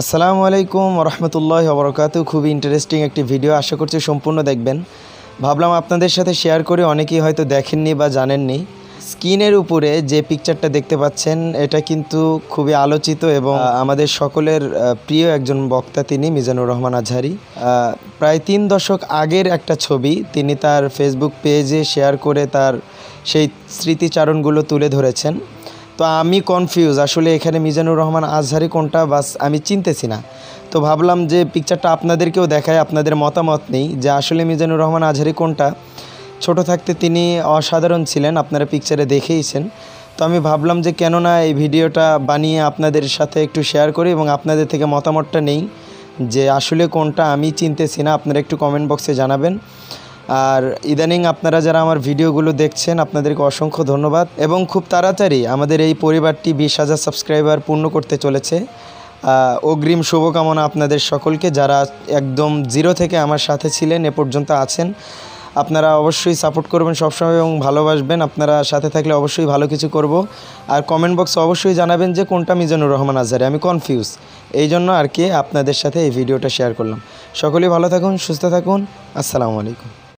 আসসালামু আলাইকুম রহমতুল্লাহ বরকাত খুবই ইন্টারেস্টিং একটি ভিডিও আশা করছি সম্পূর্ণ দেখবেন ভাবলাম আপনাদের সাথে শেয়ার করে অনেকেই হয়তো দেখেননি বা জানেননি স্কিনের উপরে যে পিকচারটা দেখতে পাচ্ছেন এটা কিন্তু খুবই আলোচিত এবং আমাদের সকলের প্রিয় একজন বক্তা তিনি মিজানুর রহমান আজহারি প্রায় তিন দশক আগের একটা ছবি তিনি তার ফেসবুক পেজে শেয়ার করে তার সেই স্মৃতিচারণগুলো তুলে ধরেছেন তো আমি কনফিউজ আসলে এখানে মিজানুর রহমান আজহারি কোনটা বাস আমি চিনতেছি না তো ভাবলাম যে পিকচারটা আপনাদেরকেও দেখায় আপনাদের মতামত নেই যে আসলে মিজানুর রহমান আজহারি কোনটা ছোট থাকতে তিনি অসাধারণ ছিলেন আপনারা পিকচারে দেখেইছেন তো আমি ভাবলাম যে কেননা এই ভিডিওটা বানিয়ে আপনাদের সাথে একটু শেয়ার করি এবং আপনাদের থেকে মতামতটা নেই যে আসলে কোনটা আমি চিনতেছি না আপনারা একটু কমেন্ট বক্সে জানাবেন আর ইদানিং আপনারা যারা আমার ভিডিওগুলো দেখছেন আপনাদেরকে অসংখ্য ধন্যবাদ এবং খুব তাড়াতাড়ি আমাদের এই পরিবারটি বিশ হাজার সাবস্ক্রাইবার পূর্ণ করতে চলেছে অগ্রিম শুভকামনা আপনাদের সকলকে যারা একদম জিরো থেকে আমার সাথে ছিলেন এ পর্যন্ত আছেন আপনারা অবশ্যই সাপোর্ট করবেন সবসময় এবং ভালোবাসবেন আপনারা সাথে থাকলে অবশ্যই ভালো কিছু করব আর কমেন্ট বক্সে অবশ্যই জানাবেন যে কোনটা মিজানুর রহমান আজহারি আমি কনফিউজ এই জন্য আর কি আপনাদের সাথে এই ভিডিওটা শেয়ার করলাম সকলেই ভালো থাকুন সুস্থ থাকুন আসসালামু আলাইকুম